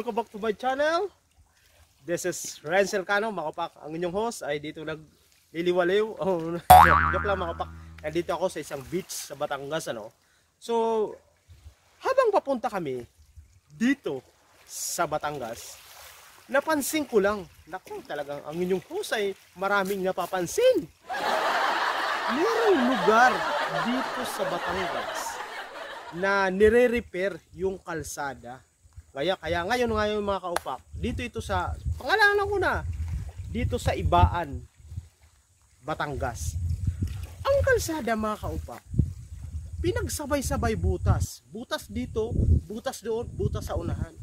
Welcome back to my channel. This is Renzel Cano, Makapak. Ang inyong host ay dito nagliliwaliw. Oh, joke lang Makapak. Nandito ako sa isang beach sa Batangas. Ano? So, habang papunta kami dito sa Batangas, napansin ko lang, naku talagang ang inyong host ay maraming napapansin. Merong lugar dito sa Batangas na nire-repair yung kalsada kaya, kaya ngayon ngayon mga kaupak, dito ito sa, pangalanan ko na, dito sa Ibaan, Batangas. Ang kalsada mga kaupak, pinagsabay-sabay butas. Butas dito, butas doon, butas sa unahan.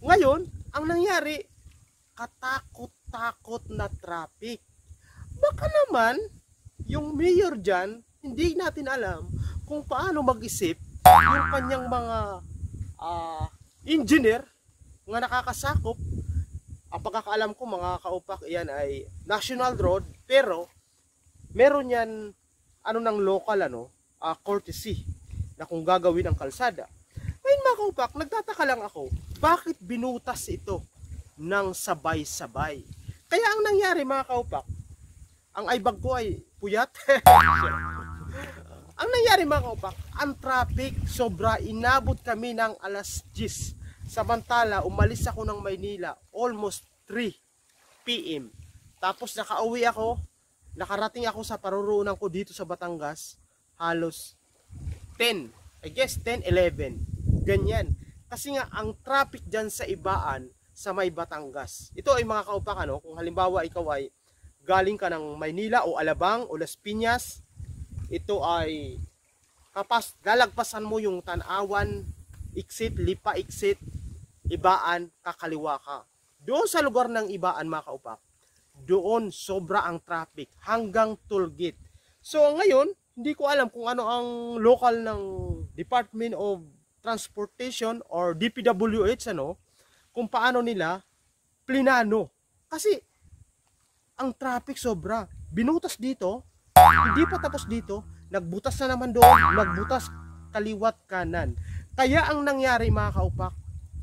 Ngayon, ang nangyari, katakot-takot na traffic. Baka naman, yung mayor dyan, hindi natin alam kung paano mag-isip yung kanyang mga uh, engineer nga nakakasakop ang pagkakaalam ko mga kaupak yan ay national road pero meron yan ano ng local ano uh, courtesy na kung gagawin ang kalsada ngayon mga kaupak nagtataka lang ako bakit binutas ito ng sabay-sabay kaya ang nangyari mga kaupak ang aibag ko ay puyat ang nangyari mga kaupak ang traffic sobra inabot kami ng alas 10 Samantala, umalis ako ng Maynila almost 3 p.m. Tapos nakauwi ako, nakarating ako sa paruroonan ko dito sa Batangas halos 10, I guess 10, 11. Ganyan. Kasi nga ang traffic dyan sa Ibaan sa may Batangas. Ito ay mga kaupakan, no? kung halimbawa ikaw ay galing ka ng Maynila o Alabang o Las Piñas, ito ay kapas, lalagpasan mo yung Tanawan exit, Lipa exit, Ibaan, kakaliwa ka. Doon sa lugar ng Ibaan, mga kaupak, doon sobra ang traffic hanggang tulgit. So ngayon, hindi ko alam kung ano ang local ng Department of Transportation or DPWH ano, kung paano nila plinano. Kasi ang traffic sobra. Binutas dito, hindi pa tapos dito, nagbutas na naman doon, nagbutas kaliwat kanan. Kaya ang nangyari mga kaupak,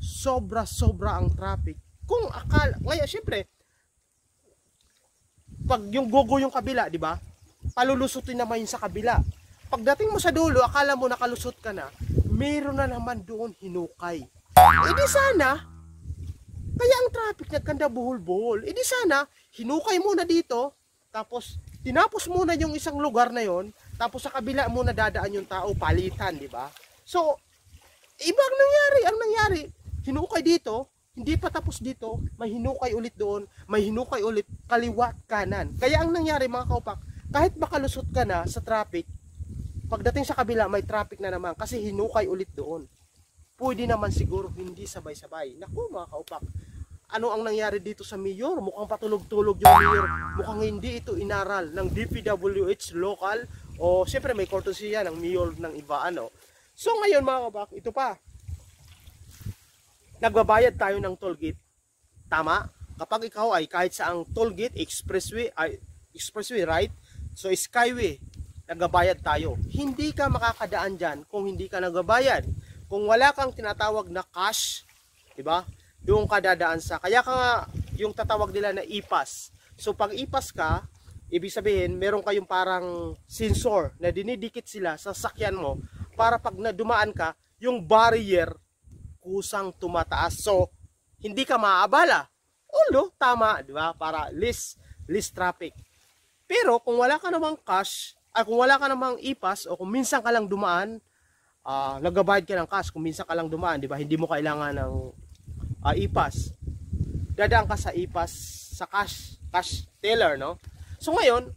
sobra-sobra ang traffic. Kung akala, ngayon syempre, pag yung gogo yung kabila, di ba? Palulusutin naman yun sa kabila. Pagdating mo sa dulo, akala mo nakalusot ka na, meron na naman doon hinukay. E di sana, kaya ang traffic nagkanda buhol-buhol. E di sana, hinukay muna dito, tapos tinapos muna yung isang lugar na yon, tapos sa kabila muna dadaan yung tao, palitan, di ba? So, ibang nangyari, ang nangyari, hinukay dito, hindi pa tapos dito, may hinukay ulit doon, may hinukay ulit kaliwa kanan. Kaya ang nangyari mga kaupak, kahit makalusot ka na sa traffic, pagdating sa kabila may traffic na naman kasi hinukay ulit doon. Pwede naman siguro hindi sabay-sabay. Naku mga kaupak, ano ang nangyari dito sa mayor? Mukhang patulog-tulog yung mayor. Mukhang hindi ito inaral ng DPWH local o siyempre may courtesy yan ng mayor ng iba ano. So ngayon mga kabak, ito pa nagbabayad tayo ng toll gate. Tama? Kapag ikaw ay kahit sa ang toll gate, expressway, ay, expressway right, so skyway, nagbabayad tayo. Hindi ka makakadaan dyan kung hindi ka nagbabayad. Kung wala kang tinatawag na cash, di ba? Doon ka dadaan sa. Kaya ka nga, yung tatawag nila na ipas. So pag ipas ka, ibig sabihin meron kayong parang sensor na dinidikit sila sa sakyan mo para pag nadumaan ka yung barrier kusang tumataas. So, hindi ka maaabala. Although, tama, di ba? Para list list traffic. Pero, kung wala ka namang cash, ay kung wala ka namang ipas, o kung minsan ka lang dumaan, uh, ah, nagabayad ka ng cash, kung minsan ka lang dumaan, di ba? Hindi mo kailangan ng uh, ah, ipas. Dadaan ka sa ipas, sa cash, cash teller, no? So, ngayon,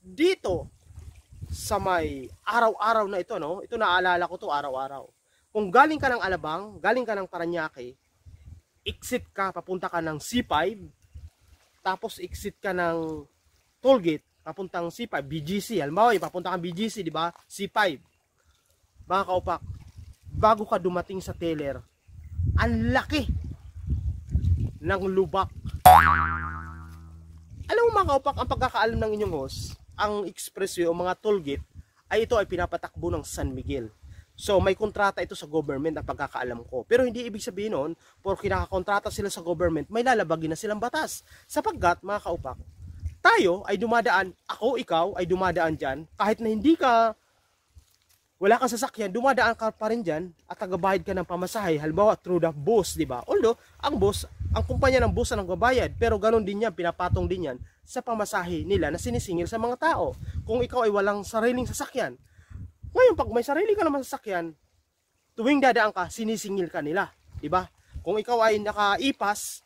dito, sa may araw-araw na ito, no? Ito naalala ko to araw-araw kung galing ka ng Alabang, galing ka ng Paranaque, exit ka, papunta ka ng C5, tapos exit ka ng toll gate, papuntang C5, BGC. Halimbawa, eh, papunta kang BGC, di ba? C5. Mga kaupak, bago ka dumating sa teller, ang laki ng lubak. Alam mo mga kaupak, ang pagkakaalam ng inyong host, ang expressway o mga toll gate, ay ito ay pinapatakbo ng San Miguel. So may kontrata ito sa government ang pagkakaalam ko. Pero hindi ibig sabihin noon, porque nakakontrata sila sa government, may lalabagin na silang batas. Sapagkat mga kaupak, tayo ay dumadaan, ako, ikaw ay dumadaan dyan, kahit na hindi ka, wala kang sasakyan, dumadaan ka pa rin dyan at tagabayad ka ng pamasahe, halimbawa through the bus, di ba? Although, ang bus, ang kumpanya ng bus ang nagbabayad, pero ganun din yan, pinapatong din yan sa pamasahe nila na sinisingil sa mga tao. Kung ikaw ay walang sariling sasakyan, ngayon, pag may sarili ka naman sasakyan, tuwing dadaan ka, sinisingil ka nila. di ba? Kung ikaw ay naka-ipas,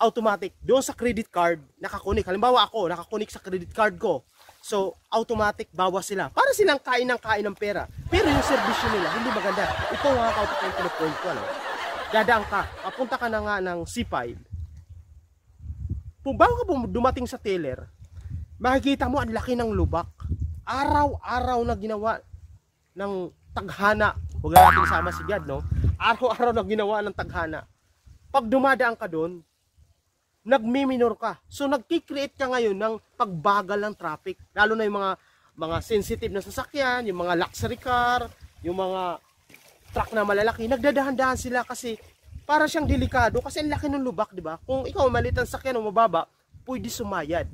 automatic, doon sa credit card, nakakunik. Halimbawa ako, nakakunik sa credit card ko. So, automatic, bawas sila. Para silang kain ng kain ng pera. Pero yung servisyo nila, hindi maganda. Ito mga kautak yung pinapoint ko. Ano? Dadaan ka, papunta ka na nga ng C5, kung bago ka dumating sa teller, makikita mo ang laki ng lubak araw-araw na ginawa ng taghana. Huwag na natin sama si God, no? Araw-araw na ginawa ng taghana. Pag dumadaan ka doon, nagmiminor ka. So nagki-create ka ngayon ng pagbagal ng traffic. Lalo na yung mga mga sensitive na sasakyan, yung mga luxury car, yung mga truck na malalaki, nagdadahan-dahan sila kasi para siyang delikado kasi ang laki ng lubak, di ba? Kung ikaw maliit ang sakyan o mababa, pwede sumayad,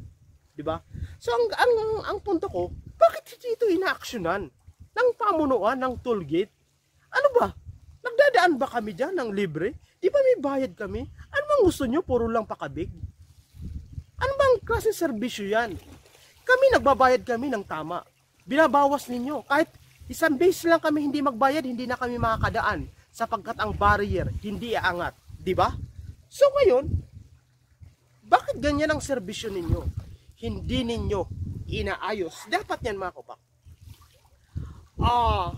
di ba? So ang, ang ang punto ko, bakit hindi ito inaaksyonan ng pamunuan ng toll gate? Ano ba? Nagdadaan ba kami dyan ng libre? Di ba may bayad kami? Ano bang gusto nyo? Puro lang pakabig? Ano bang klase serbisyo yan? Kami nagbabayad kami ng tama. Binabawas ninyo. Kahit isang base lang kami hindi magbayad, hindi na kami makakadaan sapagkat ang barrier hindi aangat. Di ba? So ngayon, bakit ganyan ang serbisyo ninyo? Hindi ninyo inaayos. Dapat yan mga kapak. Ah,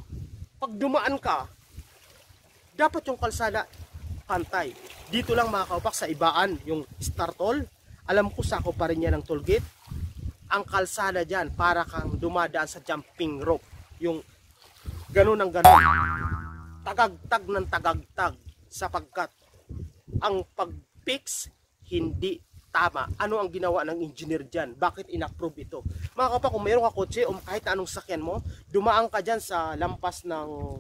pag dumaan ka, dapat yung kalsada pantay. Dito lang mga kapak sa ibaan, yung star toll. Alam ko sakop pa rin yan ng toll gate. Ang kalsada dyan, para kang dumadaan sa jumping rope. Yung ganun ang ganun. Tagagtag ng tagagtag sapagkat ang pag-fix hindi tama. Ano ang ginawa ng engineer dyan? Bakit inapprove ito? Mga kapag kung mayroon ka kotse o kahit anong sakyan mo, dumaan ka dyan sa lampas ng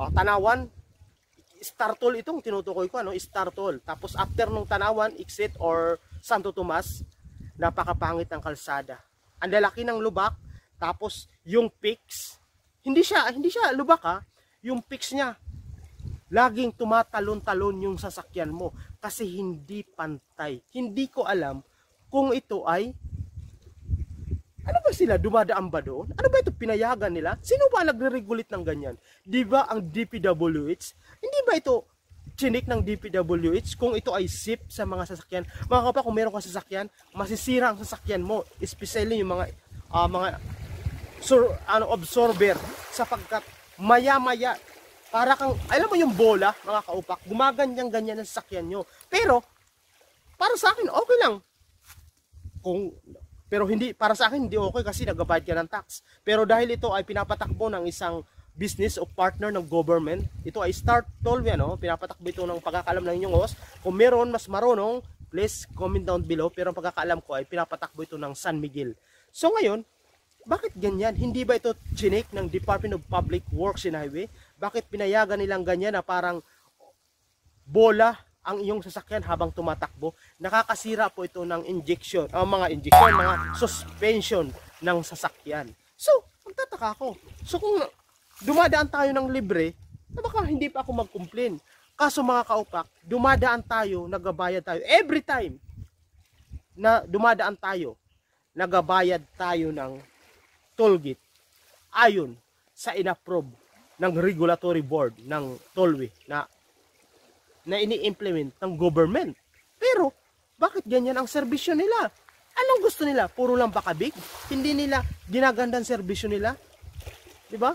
oh, tanawan, star toll itong tinutukoy ko, ano? star toll. Tapos after nung tanawan, exit or Santo Tomas, napakapangit ang kalsada. Ang lalaki ng lubak, tapos yung peaks, hindi siya, hindi siya lubak ha, yung peaks niya, Laging tumatalon-talon yung sasakyan mo kasi hindi pantay. Hindi ko alam kung ito ay ano ba sila? Dumadaan ba doon? Ano ba ito? Pinayagan nila? Sino ba nagre-regulate ng ganyan? Di ba ang DPWH? Hindi ba ito chinik ng DPWH kung ito ay SIP sa mga sasakyan? Mga kapwa, kung meron ka sasakyan, masisira ang sasakyan mo. Especially yung mga, uh, mga sur, ano, absorber sapagkat maya-maya para kang, alam mo yung bola, mga kaupak, gumaganyan-ganyan ang sasakyan nyo. Pero, para sa akin, okay lang. Kung, pero hindi, para sa akin, hindi okay kasi nagabayad ka ng tax. Pero dahil ito ay pinapatakbo ng isang business o partner ng government. Ito ay start toll yan, no? Oh. pinapatakbo ito ng pagkakalam ng inyong host. Kung meron mas marunong, please comment down below. Pero ang pagkakalam ko ay pinapatakbo ito ng San Miguel. So ngayon, bakit ganyan? Hindi ba ito chinik ng Department of Public Works and Highway? Bakit pinayagan nilang ganyan na parang bola ang iyong sasakyan habang tumatakbo? Nakakasira po ito ng injection, uh, mga injection, mga suspension ng sasakyan. So, magtataka ako. So, kung dumadaan tayo ng libre, na baka hindi pa ako mag-complain. Kaso mga kaupak, dumadaan tayo, nagabayad tayo. Every time na dumadaan tayo, nagabayad tayo ng toll gate ayon sa inapprove ng regulatory board ng tollway na na ini-implement ng government. Pero, bakit ganyan ang serbisyo nila? Anong gusto nila? Puro lang bakabig? Hindi nila ginaganda serbisyo nila? Di ba?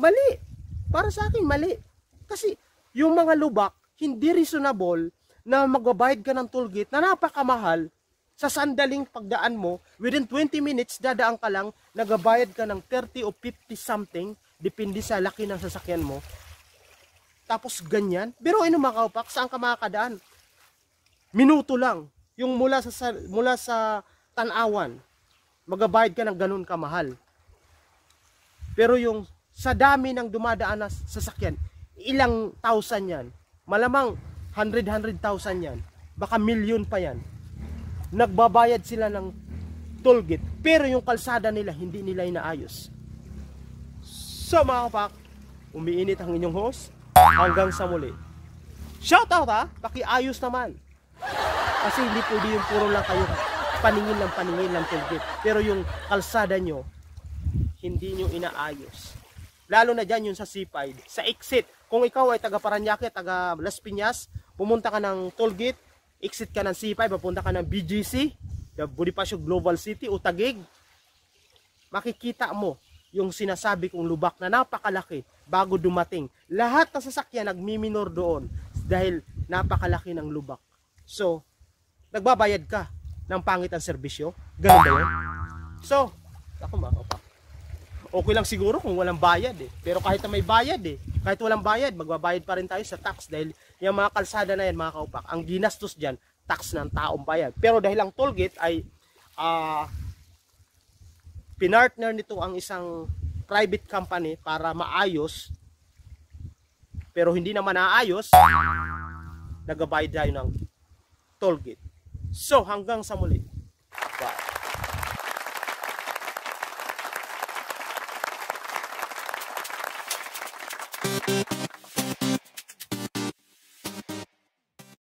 Mali. Para sa akin, mali. Kasi, yung mga lubak, hindi reasonable na magbabayad ka ng toll gate na napakamahal sa sandaling pagdaan mo, within 20 minutes, dadaan ka lang, nagabayad ka ng 30 o 50 something depende sa laki ng sasakyan mo. Tapos ganyan. Pero ano mga kaupak, saan ka makakadaan? Minuto lang. Yung mula sa, mula sa tanawan, magabayad ka ng ganun kamahal. Pero yung sa dami ng dumadaan na sasakyan, ilang thousand yan. Malamang 100-100,000 yan. Baka million pa yan. Nagbabayad sila ng toll gate. Pero yung kalsada nila, hindi nila inaayos. So mga kapak, umiinit ang inyong host hanggang sa muli. Shoutout ha, pakiayos naman. Kasi hindi pwede yung puro lang kayo paningin lang paningin ng tulgit. Pero yung kalsada nyo, hindi nyo inaayos. Lalo na dyan yung sa C5, sa exit. Kung ikaw ay taga Paranaque, taga Las Piñas, pumunta ka ng tulgit, exit ka ng C5, papunta ka ng BGC, the Bonifacio Global City o Tagig, makikita mo yung sinasabi kong lubak na napakalaki bago dumating. Lahat ng sasakyan nagmiminor doon dahil napakalaki ng lubak. So, nagbabayad ka ng pangit ang serbisyo. Ganun ba yun? So, ako makapa. Okay lang siguro kung walang bayad eh. Pero kahit na may bayad eh, kahit walang bayad, magbabayad pa rin tayo sa tax dahil yung mga kalsada na yan mga kaupak, ang ginastos dyan, tax ng taong bayad. Pero dahil ang toll gate ay uh, pinartner nito ang isang private company para maayos pero hindi naman naayos nagabayad tayo ng toll gate so hanggang sa muli